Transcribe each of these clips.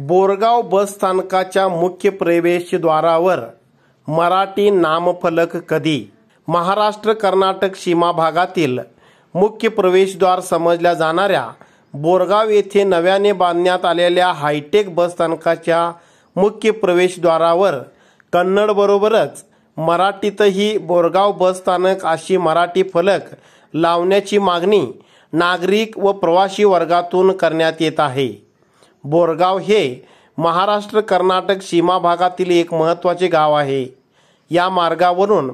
बोरगाव बसस्थानकाच्या मुख्य प्रवेशद्वारावर मराठी नामफलक कधी महाराष्ट्र कर्नाटक सीमा भागातील मुख्य प्रवेशद्वार समजल्या जाणाऱ्या बोरगाव येथे नव्याने बांधण्यात आलेल्या हायटेक बसस्थानकाच्या मुख्य प्रवेशद्वारावर कन्नडबरोबरच मराठीतही बोरगाव बसस्थानक अशी मराठी फलक लावण्याची मागणी नागरिक व प्रवासी वर्गातून करण्यात येत आहे बोरगाव हे महाराष्ट्र कर्नाटक सीमा भागातील एक महत्त्वाचे गाव आहे या मार्गावरून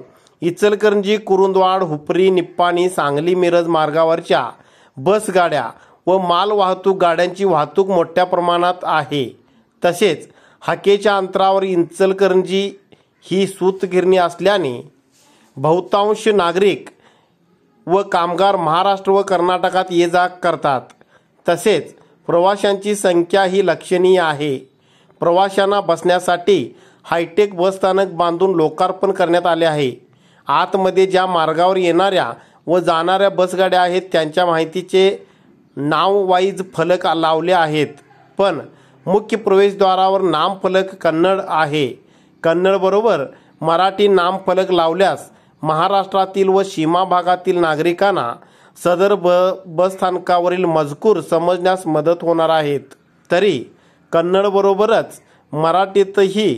इचलकरंजी कुरुंदवाड हुपरी निप्पाणी सांगली मिरज मार्गावरच्या बसगाड्या व मालवाहतूक गाड्यांची वाहतूक मोठ्या प्रमाणात आहे तसेच हाकेच्या अंतरावर इंचलकरंजी ही सूतगिरणी असल्याने बहुतांश नागरिक व कामगार महाराष्ट्र व कर्नाटकात ये जा करतात तसेच प्रवाशांची संख्या ही लक्षणीय आहे प्रवाशांना बसण्यासाठी हायटेक बसस्थानक बांधून लोकार्पण करण्यात आले आहे आतमध्ये ज्या मार्गावर येणाऱ्या व जाणाऱ्या बसगाड्या आहेत त्यांच्या माहितीचे नाववाईज फलक लावले आहेत पण मुख्य प्रवेशद्वारावर नामफलक कन्नड आहे कन्नडबरोबर मराठी नामफलक लावल्यास महाराष्ट्रातील व सीमा भागातील नागरिकांना सदर ब बसस्थानकावरील मजकूर समजण्यास मदत होणार आहेत तरी कन्नडबरोबरच मराठीतही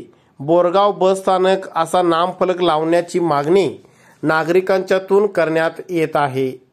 बोरगाव बसस्थानक असा नामफलक लावण्याची मागणी नागरिकांच्यातून करण्यात येत आहे